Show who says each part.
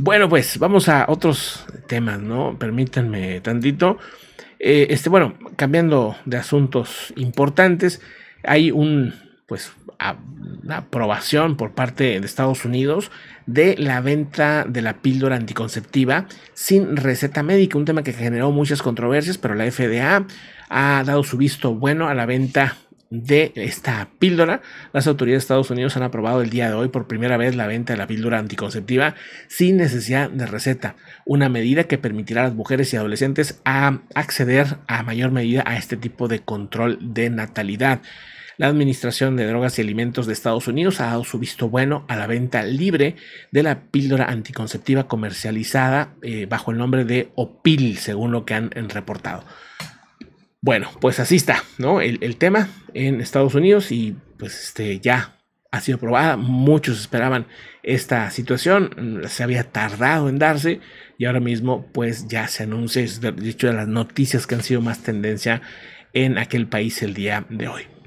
Speaker 1: Bueno, pues vamos a otros temas, ¿no? Permítanme tantito. Eh, este, bueno, cambiando de asuntos importantes, hay un, pues, una aprobación por parte de Estados Unidos de la venta de la píldora anticonceptiva sin receta médica, un tema que generó muchas controversias, pero la FDA ha dado su visto bueno a la venta de esta píldora. Las autoridades de Estados Unidos han aprobado el día de hoy por primera vez la venta de la píldora anticonceptiva sin necesidad de receta, una medida que permitirá a las mujeres y adolescentes acceder a mayor medida a este tipo de control de natalidad. La Administración de Drogas y Alimentos de Estados Unidos ha dado su visto bueno a la venta libre de la píldora anticonceptiva comercializada eh, bajo el nombre de OPIL, según lo que han reportado. Bueno, pues así está, ¿no? El, tema en Estados Unidos y pues este ya ha sido aprobada. Muchos esperaban esta situación, se había tardado en darse y ahora mismo pues ya se anuncia, es de hecho de las noticias que han sido más tendencia en aquel país el día de hoy.